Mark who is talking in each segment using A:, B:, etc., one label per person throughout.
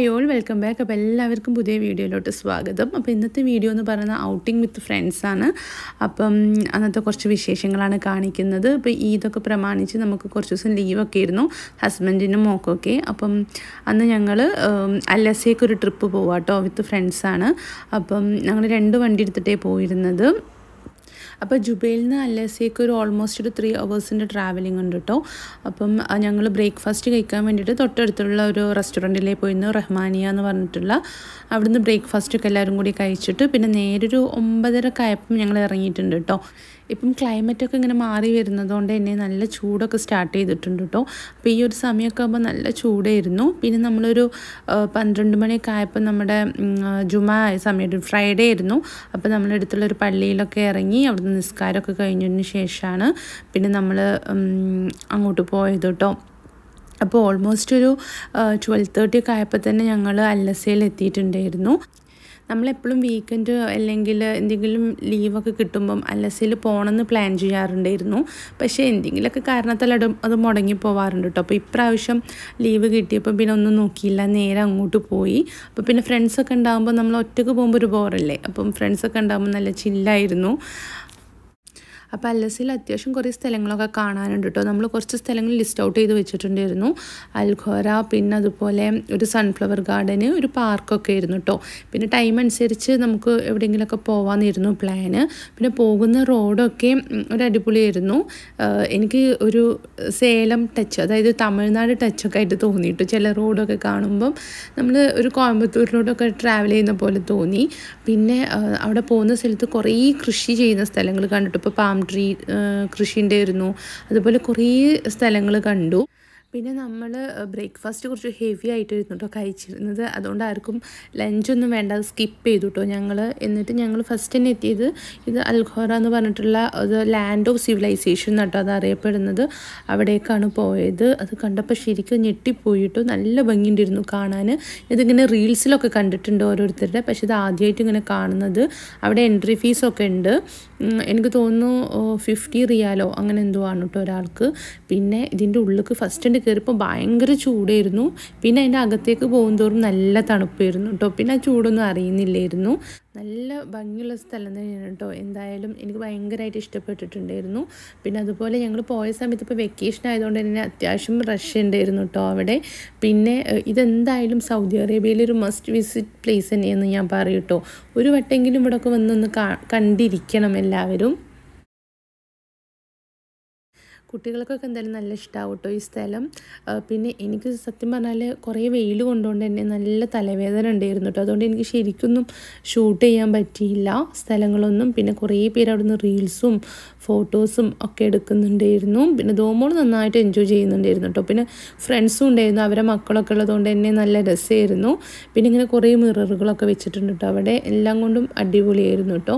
A: hi all welcome back അപ്പോൾ എല്ലാവർക്കും പുതിയ വീഡിയോയിലോട്ട് സ്വാഗതം അപ്പോൾ ഇന്നത്തെ വീഡിയോ എന്ന് പറയുന്നത് ഔട്ടിംഗ് വിത്ത് ഫ്രണ്ട്സാണ് അപ്പം അന്നത്തെ കുറച്ച് വിശേഷങ്ങളാണ് കാണിക്കുന്നത് അപ്പോൾ ഈദൊക്കെ പ്രമാണിച്ച് നമുക്ക് കുറച്ച് ദിവസം ലീവൊക്കെ ആയിരുന്നു ഹസ്ബൻഡിനും മോക്കൊക്കെ അപ്പം അന്ന് ഞങ്ങൾ അല്ലസേക്ക് ഒരു ട്രിപ്പ് പോവാട്ടോ വിത്ത് ഫ്രണ്ട്സാണ് അപ്പം ഞങ്ങൾ രണ്ട് വണ്ടി എടുത്തിട്ടേ പോയിരുന്നത് അപ്പോൾ ജുബൈയിൽ നിന്ന് അല്ലസേക്ക് ഒരു ഓൾമോസ്റ്റ് ഒരു ത്രീ അവേഴ്സിൻ്റെ ട്രാവലിംഗ് ഉണ്ട് കേട്ടോ അപ്പം ഞങ്ങൾ ബ്രേക്ക്ഫാസ്റ്റ് കഴിക്കാൻ വേണ്ടിയിട്ട് തൊട്ടടുത്തുള്ള ഒരു റെസ്റ്റോറൻറ്റിലേ പോയിരുന്നു റഹ്മാനിയ എന്ന് പറഞ്ഞിട്ടുള്ള അവിടുന്ന് ബ്രേക്ക്ഫാസ്റ്റ് ഒക്കെ എല്ലാവരും കൂടി കഴിച്ചിട്ട് പിന്നെ നേരൊരു ഒമ്പതര കയപ്പം ഞങ്ങൾ ഇറങ്ങിയിട്ടുണ്ട് കേട്ടോ ഇപ്പം ക്ലൈമറ്റൊക്കെ ഇങ്ങനെ മാറി വരുന്നതുകൊണ്ട് തന്നെ നല്ല ചൂടൊക്കെ സ്റ്റാർട്ട് ചെയ്തിട്ടുണ്ട് കേട്ടോ അപ്പോൾ ഈ ഒരു സമയമൊക്കെ ആകുമ്പോൾ നല്ല ചൂടായിരുന്നു പിന്നെ നമ്മളൊരു പന്ത്രണ്ട് മണിയൊക്കെ ആയപ്പോൾ നമ്മുടെ ജുമാ ആയ സമയത്ത് ഫ്രൈഡേ ആയിരുന്നു അപ്പോൾ നമ്മളെടുത്തുള്ളൊരു പള്ളിയിലൊക്കെ ഇറങ്ങി അവിടെ നിസ്കാരമൊക്കെ കഴിഞ്ഞതിന് ശേഷമാണ് പിന്നെ നമ്മൾ അങ്ങോട്ട് പോയത് കേട്ടോ അപ്പോൾ ഓൾമോസ്റ്റ് ഒരു ട്വൽവ് തേർട്ടി ഒക്കെ ആയപ്പോൾ തന്നെ ഞങ്ങൾ അല്ലസയിൽ എത്തിയിട്ടുണ്ടായിരുന്നു നമ്മളെപ്പോഴും വീക്കെൻഡ് അല്ലെങ്കിൽ എന്തെങ്കിലും ലീവൊക്കെ കിട്ടുമ്പം എൽ എസ് സിയിൽ പോകണമെന്ന് പ്ലാൻ ചെയ്യാറുണ്ടായിരുന്നു പക്ഷേ എന്തെങ്കിലുമൊക്കെ കാരണത്താൽ അത് അത് മുടങ്ങി പോവാറുണ്ട് കേട്ടോ അപ്പോൾ ഇപ്രാവശ്യം ലീവ് കിട്ടിയപ്പോൾ പിന്നെ ഒന്നും നോക്കിയില്ല നേരെ അങ്ങോട്ട് പോയി അപ്പോൾ പിന്നെ ഫ്രണ്ട്സൊക്കെ ഉണ്ടാകുമ്പോൾ നമ്മൾ ഒറ്റയ്ക്ക് പോകുമ്പോൾ ഒരു ബോറല്ലേ അപ്പം ഫ്രണ്ട്സൊക്കെ ഉണ്ടാകുമ്പോൾ നല്ല ചില്ലായിരുന്നു അപ്പോൾ എൽ സിയിൽ അത്യാവശ്യം കുറേ സ്ഥലങ്ങളൊക്കെ കാണാനുണ്ട് കേട്ടോ നമ്മൾ കുറച്ച് സ്ഥലങ്ങൾ ലിസ്റ്റ് ഔട്ട് ചെയ്ത് വെച്ചിട്ടുണ്ടായിരുന്നു അൽഖോര പിന്നെ അതുപോലെ ഒരു സൺഫ്ലവർ ഗാർഡന് ഒരു പാർക്കൊക്കെ ആയിരുന്നു കേട്ടോ പിന്നെ ടൈം അനുസരിച്ച് നമുക്ക് എവിടെയെങ്കിലുമൊക്കെ പോകാമെന്നായിരുന്നു പ്ലാന് പിന്നെ പോകുന്ന റോഡൊക്കെ ഒരു അടിപൊളിയായിരുന്നു എനിക്ക് ഒരു സേലം ടച്ച് അതായത് തമിഴ്നാട് ടച്ചൊക്കെ ആയിട്ട് തോന്നിയിട്ടു ചില റോഡൊക്കെ കാണുമ്പം നമ്മൾ ഒരു കോയമ്പത്തൂരിലോട്ടൊക്കെ ട്രാവൽ ചെയ്യുന്ന പോലെ തോന്നി പിന്നെ അവിടെ പോകുന്ന സ്ഥലത്ത് കുറേ കൃഷി ചെയ്യുന്ന സ്ഥലങ്ങൾ കണ്ടിട്ട് ഇപ്പോൾ പാം പ്ലം ട്രീ കൃഷിൻ്റെ ആയിരുന്നു അതുപോലെ കുറേ സ്ഥലങ്ങൾ കണ്ടു പിന്നെ നമ്മൾ ബ്രേക്ക്ഫാസ്റ്റ് കുറച്ച് ഹെവി ആയിട്ടായിരുന്നു കേട്ടോ കഴിച്ചിരുന്നത് അതുകൊണ്ട് ആർക്കും ലഞ്ചൊന്നും വേണ്ട അത് സ്കിപ്പ് ചെയ്തു കേട്ടോ ഞങ്ങൾ എന്നിട്ട് ഞങ്ങൾ ഫസ്റ്റ് തന്നെ എത്തിയത് ഇത് അൽഖോറ എന്ന് പറഞ്ഞിട്ടുള്ള ഒരു ലാൻഡ് ഓഫ് സിവിലൈസേഷൻ കേട്ടോ അത് അറിയപ്പെടുന്നത് അവിടേക്കാണ് പോയത് അത് കണ്ടപ്പോൾ ശരിക്കും ഞെട്ടിപ്പോയിട്ടു നല്ല ഭംഗിയുണ്ടായിരുന്നു കാണാൻ ഇതിങ്ങനെ റീൽസിലൊക്കെ കണ്ടിട്ടുണ്ട് ഓരോരുത്തരുടെ പക്ഷേ ഇത് ആദ്യമായിട്ട് ഇങ്ങനെ കാണുന്നത് അവിടെ എൻട്രി ഫീസൊക്കെ ഉണ്ട് എനിക്ക് തോന്നുന്നു ഫിഫ്റ്റി റിയാലോ അങ്ങനെ എന്തോ ആണ് കേട്ടോ ഒരാൾക്ക് പിന്നെ ഇതിൻ്റെ ഉള്ളിലേക്ക് ഫസ്റ്റ് കയറിയപ്പോൾ ഭയങ്കര ചൂടായിരുന്നു പിന്നെ അതിൻ്റെ അകത്തേക്ക് പോകും തോറും നല്ല തണുപ്പായിരുന്നു കേട്ടോ പിന്നെ ആ ചൂടൊന്നും അറിയുന്നില്ലായിരുന്നു നല്ല ഭംഗിയുള്ള സ്ഥലം തന്നെയാണ് കേട്ടോ എന്തായാലും എനിക്ക് ഭയങ്കരമായിട്ട് ഇഷ്ടപ്പെട്ടിട്ടുണ്ടായിരുന്നു പിന്നെ അതുപോലെ ഞങ്ങൾ പോയ സമയത്ത് ഇപ്പോൾ വെക്കേഷൻ ആയതുകൊണ്ട് തന്നെ അത്യാവശ്യം റഷ് ഉണ്ടായിരുന്നു കേട്ടോ അവിടെ പിന്നെ ഇതെന്തായാലും സൗദി അറേബ്യയിലെ ഒരു മസ്റ്റ് വിസിറ്റ് പ്ലേസ് തന്നെയെന്ന് ഞാൻ പറയൂട്ടോ ഒരു വട്ടെങ്കിലും ഇവിടെയൊക്കെ വന്നൊന്ന് കണ്ടിരിക്കണം എല്ലാവരും കുട്ടികൾക്കൊക്കെ എന്തായാലും നല്ല ഇഷ്ടമാവും കേട്ടോ ഈ സ്ഥലം പിന്നെ എനിക്ക് സത്യം പറഞ്ഞാൽ കുറേ വെയിൽ കൊണ്ടുകൊണ്ട് തന്നെ നല്ല തലവേദന ഉണ്ടായിരുന്നു കേട്ടോ അതുകൊണ്ട് എനിക്ക് ശരിക്കൊന്നും ഷൂട്ട് ചെയ്യാൻ പറ്റിയില്ല സ്ഥലങ്ങളൊന്നും പിന്നെ കുറേ പേര് അവിടുന്ന് റീൽസും ഫോട്ടോസും ഒക്കെ എടുക്കുന്നുണ്ടായിരുന്നു പിന്നെ ദോമോൾ നന്നായിട്ട് എൻജോയ് ചെയ്യുന്നുണ്ടായിരുന്നു കേട്ടോ പിന്നെ ഫ്രണ്ട്സും ഉണ്ടായിരുന്നു അവരെ മക്കളൊക്കെ ഉള്ളതുകൊണ്ട് തന്നെ നല്ല രസമായിരുന്നു പിന്നെ ഇങ്ങനെ കുറേ മിററുകളൊക്കെ വെച്ചിട്ടുണ്ട് കേട്ടോ അവിടെ എല്ലാം കൊണ്ടും അടിപൊളിയായിരുന്നു കേട്ടോ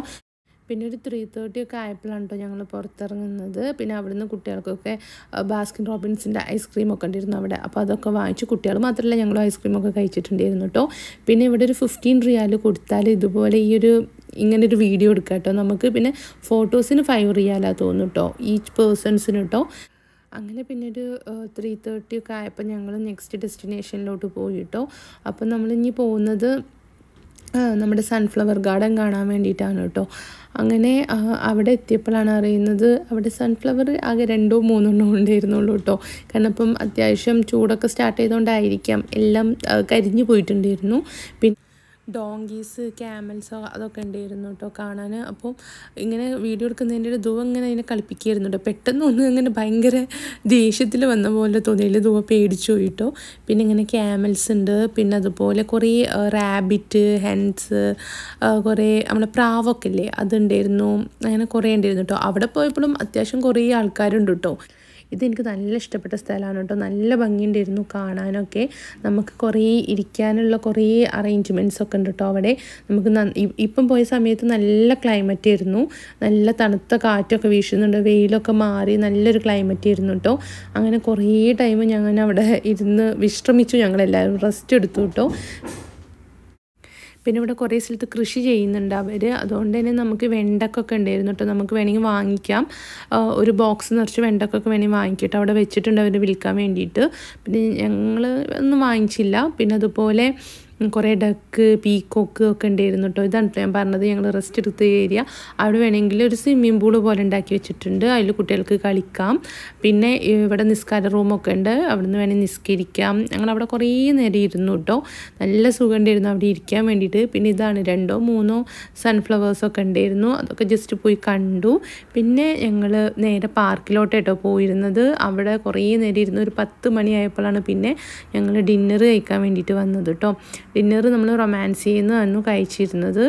A: പിന്നെ ഒരു ത്രീ തേർട്ടി ഒക്കെ ആയപ്പോഴാണ് കേട്ടോ ഞങ്ങൾ പുറത്തിറങ്ങുന്നത് പിന്നെ അവിടുന്ന് കുട്ടികൾക്കൊക്കെ ബാസ്കിൻ റോബിൻസിൻ്റെ ഒക്കെ ഉണ്ടായിരുന്നു അവിടെ അപ്പോൾ അതൊക്കെ വാങ്ങിച്ചു കുട്ടികൾ മാത്രമല്ല ഞങ്ങൾ ഐസ്ക്രീമൊക്കെ കഴിച്ചിട്ടുണ്ടായിരുന്നു കേട്ടോ പിന്നെ ഇവിടെ ഒരു ഫിഫ്റ്റീൻ റിയാൽ കൊടുത്താൽ ഇതുപോലെ ഈ ഒരു ഇങ്ങനെ ഒരു വീഡിയോ എടുക്കാം കേട്ടോ നമുക്ക് പിന്നെ ഫോട്ടോസിന് ഫൈവ് റിയാലാണ് തോന്നുന്നു കേട്ടോ ഈച്ച് പേഴ്സൺസിന് കേട്ടോ അങ്ങനെ പിന്നെ ഒരു ത്രീ തേർട്ടി ഒക്കെ ആയപ്പോൾ ഞങ്ങൾ നെക്സ്റ്റ് ഡെസ്റ്റിനേഷനിലോട്ട് പോയിട്ടോ അപ്പോൾ നമ്മളിനി പോകുന്നത് നമ്മുടെ സൺഫ്ലവർ ഗാർഡൻ കാണാൻ വേണ്ടിയിട്ടാണ് കേട്ടോ അങ്ങനെ അവിടെ എത്തിയപ്പോഴാണ് അറിയുന്നത് അവിടെ സൺഫ്ലവർ ആകെ രണ്ടോ മൂന്നെണ്ണോ ഉണ്ടായിരുന്നുള്ളൂ കേട്ടോ കാരണം ഇപ്പം അത്യാവശ്യം ചൂടൊക്കെ സ്റ്റാർട്ട് ചെയ്തുകൊണ്ടായിരിക്കാം എല്ലാം കരിഞ്ഞു പോയിട്ടുണ്ടായിരുന്നു പിന്നെ ഡോങ്കീസ് ക്യാമൽസ് അതൊക്കെ ഉണ്ടായിരുന്നു കേട്ടോ കാണാൻ അപ്പം ഇങ്ങനെ വീഡിയോ എടുക്കുന്നതിൻ്റെ ഒരു ധുവ ഇങ്ങനെ അതിനെ കളിപ്പിക്കുകയായിരുന്നു കേട്ടോ പെട്ടെന്ന് ഒന്ന് ഇങ്ങനെ ഭയങ്കര ദേഷ്യത്തിൽ വന്ന പോലെ തോന്നിയില്ല ധുവ പേടിച്ചു പോയിട്ടോ പിന്നെ ഇങ്ങനെ ക്യാമൽസ് ഉണ്ട് പിന്നെ അതുപോലെ കുറേ റാബിറ്റ് ഹെൻസ് കുറേ നമ്മുടെ പ്രാവൊക്കെ ഇല്ലേ അതുണ്ടായിരുന്നു അങ്ങനെ കുറേ ഉണ്ടായിരുന്നു കേട്ടോ അവിടെ പോയപ്പോഴും അത്യാവശ്യം കുറേ ആൾക്കാരുണ്ട് കേട്ടോ ഇതെനിക്ക് നല്ല ഇഷ്ടപ്പെട്ട സ്ഥലമാണ് കേട്ടോ നല്ല ഭംഗിയുണ്ടായിരുന്നു കാണാനൊക്കെ നമുക്ക് കുറേ ഇരിക്കാനുള്ള കുറേ അറേഞ്ച്മെൻറ്റ്സ് ഒക്കെ ഉണ്ട് കേട്ടോ അവിടെ നമുക്ക് ഇപ്പം പോയ സമയത്ത് നല്ല ക്ലൈമറ്റ് ആയിരുന്നു നല്ല തണുത്ത കാറ്റൊക്കെ വീശുന്നുണ്ട് വെയിലൊക്കെ മാറി നല്ലൊരു ക്ലൈമറ്റ് ആയിരുന്നു കേട്ടോ അങ്ങനെ കുറേ ടൈം ഞങ്ങൾ അവിടെ ഇരുന്ന് വിശ്രമിച്ചു ഞങ്ങളെല്ലാവരും റെസ്റ്റ് എടുത്തു കേട്ടോ പിന്നെ ഇവിടെ കുറേ സ്ഥലത്ത് കൃഷി ചെയ്യുന്നുണ്ട് അവർ അതുകൊണ്ട് തന്നെ നമുക്ക് വെണ്ടക്കൊക്കെ ഉണ്ടായിരുന്നു കേട്ടോ നമുക്ക് വേണമെങ്കിൽ വാങ്ങിക്കാം ഒരു ബോക്സ് നിറച്ച് വെണ്ടക്കൊക്കെ വേണമെങ്കിൽ വാങ്ങിക്കട്ടെ അവിടെ വെച്ചിട്ടുണ്ട് അവർ വിൽക്കാൻ വേണ്ടിയിട്ട് പിന്നെ ഞങ്ങൾ ഒന്നും വാങ്ങിച്ചില്ല പിന്നെ അതുപോലെ കുറേ ഡക്ക് പീക്കോക്ക് ഒക്കെ ഉണ്ടായിരുന്നു കേട്ടോ ഇതാണ് ഞാൻ പറഞ്ഞത് ഞങ്ങൾ റെസ്റ്റ് എടുത്ത ഏരിയ അവിടെ വേണമെങ്കിൽ ഒരു സ്വിമ്മിംഗ് പൂൾ പോലെ ഉണ്ടാക്കി വെച്ചിട്ടുണ്ട് അതിൽ കുട്ടികൾക്ക് കളിക്കാം പിന്നെ ഇവിടെ നിസ്കാര റൂമൊക്കെ ഉണ്ട് അവിടെ നിന്ന് വേണമെങ്കിൽ നിസ്കരിക്കാം ഞങ്ങൾ അവിടെ കുറേ നേരം ഇരുന്നു കേട്ടോ നല്ല സുഖം ഉണ്ടായിരുന്നു അവിടെ ഇരിക്കാൻ വേണ്ടിയിട്ട് പിന്നെ ഇതാണ് രണ്ടോ മൂന്നോ സൺഫ്ലവേഴ്സൊക്കെ ഉണ്ടായിരുന്നു അതൊക്കെ ജസ്റ്റ് പോയി കണ്ടു പിന്നെ ഞങ്ങൾ നേരെ പാർക്കിലോട്ട് കേട്ടോ പോയിരുന്നത് അവിടെ കുറേ നേരം ഇരുന്ന് ഒരു പത്ത് മണിയായപ്പോഴാണ് പിന്നെ ഞങ്ങൾ ഡിന്നർ കഴിക്കാൻ വേണ്ടിയിട്ട് വന്നത് കേട്ടോ ഡിന്നർ നമ്മൾ റൊമാൻസ് ചെയ്യുന്നതായിരുന്നു കഴിച്ചിരുന്നത്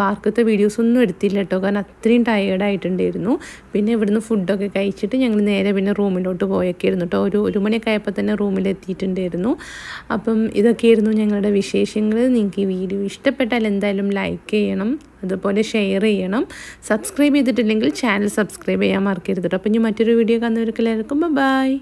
A: പാർക്കത്തെ വീഡിയോസ് ഒന്നും എടുത്തില്ല കേട്ടോ കാരണം അത്രയും ടയേർഡായിട്ടുണ്ടായിരുന്നു പിന്നെ ഇവിടുന്ന് ഫുഡൊക്കെ കഴിച്ചിട്ട് ഞങ്ങൾ നേരെ പിന്നെ റൂമിലോട്ട് പോയൊക്കെ ഇരുന്നു കേട്ടോ ഒരു ഒരു മണിയൊക്കെ ആയപ്പോൾ തന്നെ റൂമിലെത്തിയിട്ടുണ്ടായിരുന്നു അപ്പം ഇതൊക്കെയായിരുന്നു ഞങ്ങളുടെ വിശേഷങ്ങൾ നിങ്ങൾക്ക് ഈ വീഡിയോ ഇഷ്ടപ്പെട്ടാൽ എന്തായാലും ലൈക്ക് ചെയ്യണം അതുപോലെ ഷെയർ ചെയ്യണം സബ്സ്ക്രൈബ് ചെയ്തിട്ടില്ലെങ്കിൽ ചാനൽ സബ്സ്ക്രൈബ് ചെയ്യാൻ മറക്കരുത് കേട്ടോ അപ്പം ഇനി മറ്റൊരു വീഡിയോ കാണുന്നവർക്കെല്ലാവർക്കും ബൈ